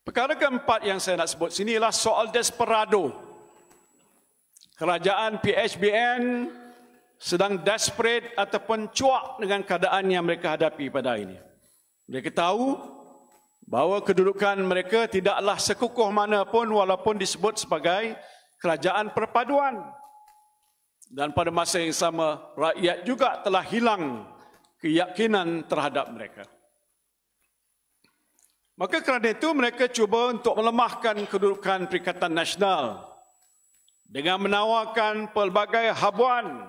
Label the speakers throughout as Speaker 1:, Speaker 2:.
Speaker 1: Perkara keempat yang saya nak sebut sini ialah soal desperado. Kerajaan PHBN sedang desperate ataupun cuak dengan keadaan yang mereka hadapi pada hari ini. Mereka tahu bahawa kedudukan mereka tidaklah sekukuh mana pun walaupun disebut sebagai kerajaan perpaduan. Dan pada masa yang sama, rakyat juga telah hilang keyakinan terhadap mereka. Maka kerana itu mereka cuba untuk melemahkan kedudukan Perikatan Nasional dengan menawarkan pelbagai habuan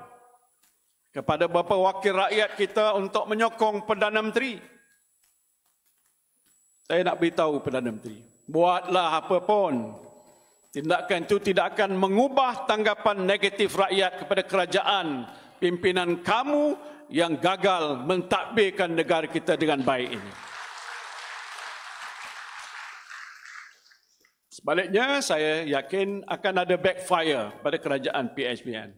Speaker 1: kepada beberapa wakil rakyat kita untuk menyokong Perdana Menteri. Saya nak beritahu Perdana Menteri, buatlah apa pun. Tindakan itu tidak akan mengubah tanggapan negatif rakyat kepada kerajaan pimpinan kamu yang gagal mentadbirkan negara kita dengan baik ini. Sebaliknya, saya yakin akan ada backfire pada kerajaan PHBN.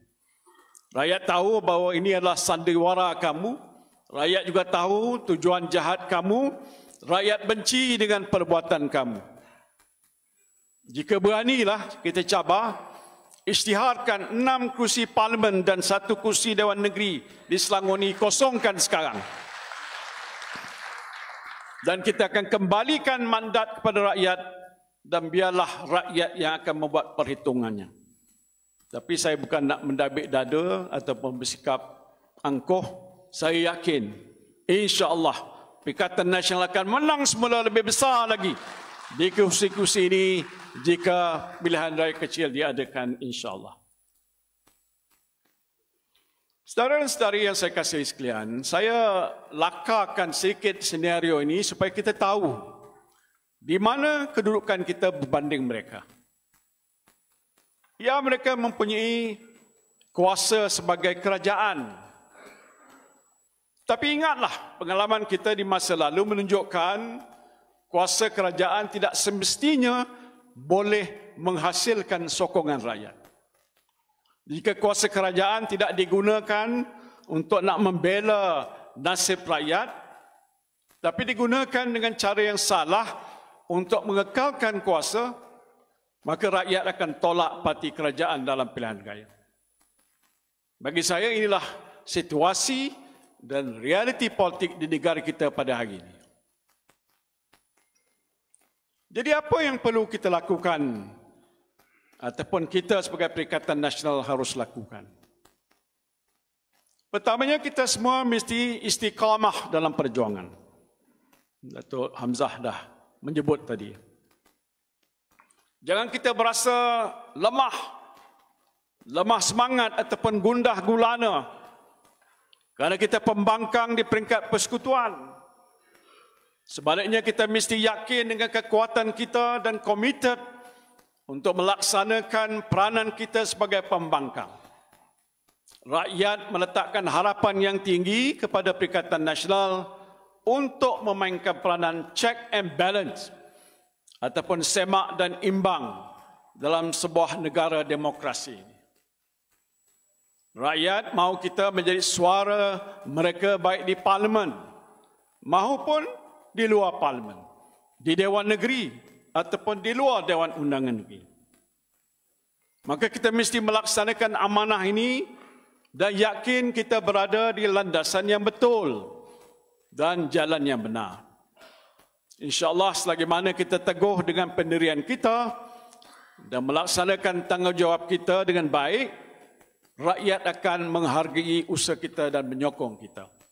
Speaker 1: Rakyat tahu bahawa ini adalah sandiwara kamu. Rakyat juga tahu tujuan jahat kamu. Rakyat benci dengan perbuatan kamu. Jika beranilah kita cabar, isytiharkan enam kursi parlimen dan satu kursi Dewan Negeri di Selangor ini kosongkan sekarang. Dan kita akan kembalikan mandat kepada rakyat dan biarlah rakyat yang akan membuat perhitungannya. Tapi saya bukan nak mendabik dada ataupun bersikap angkuh. Saya yakin insya Allah Perikatan Nasional akan menang semula lebih besar lagi di kursi-kursi ini jika pilihan raya kecil diadakan insya Allah. Saudara dan saudari yang saya kasih sekalian, saya lakarkan sedikit senario ini supaya kita tahu di mana kedudukan kita berbanding mereka? Ya, mereka mempunyai kuasa sebagai kerajaan. Tapi ingatlah, pengalaman kita di masa lalu menunjukkan kuasa kerajaan tidak semestinya boleh menghasilkan sokongan rakyat. Jika kuasa kerajaan tidak digunakan untuk nak membela nasib rakyat, tapi digunakan dengan cara yang salah, untuk mengekalkan kuasa, maka rakyat akan tolak parti kerajaan dalam pilihan raya. Bagi saya inilah situasi dan realiti politik di negara kita pada hari ini. Jadi apa yang perlu kita lakukan ataupun kita sebagai Perikatan Nasional harus lakukan? Pertamanya kita semua mesti istiqamah dalam perjuangan. Datuk Hamzah dah menyebut tadi. Jangan kita berasa lemah, lemah semangat ataupun gundah gulana kerana kita pembangkang di peringkat persekutuan. Sebaliknya kita mesti yakin dengan kekuatan kita dan komited untuk melaksanakan peranan kita sebagai pembangkang. Rakyat meletakkan harapan yang tinggi kepada Perikatan Nasional untuk memainkan peranan check and balance ataupun semak dan imbang dalam sebuah negara demokrasi. Rakyat mahu kita menjadi suara mereka baik di parlimen maupun di luar parlimen, di Dewan Negeri ataupun di luar Dewan Undangan Negeri. Maka kita mesti melaksanakan amanah ini dan yakin kita berada di landasan yang betul dan jalan yang benar. InsyaAllah selagi mana kita teguh dengan pendirian kita dan melaksanakan tanggungjawab kita dengan baik, rakyat akan menghargai usaha kita dan menyokong kita.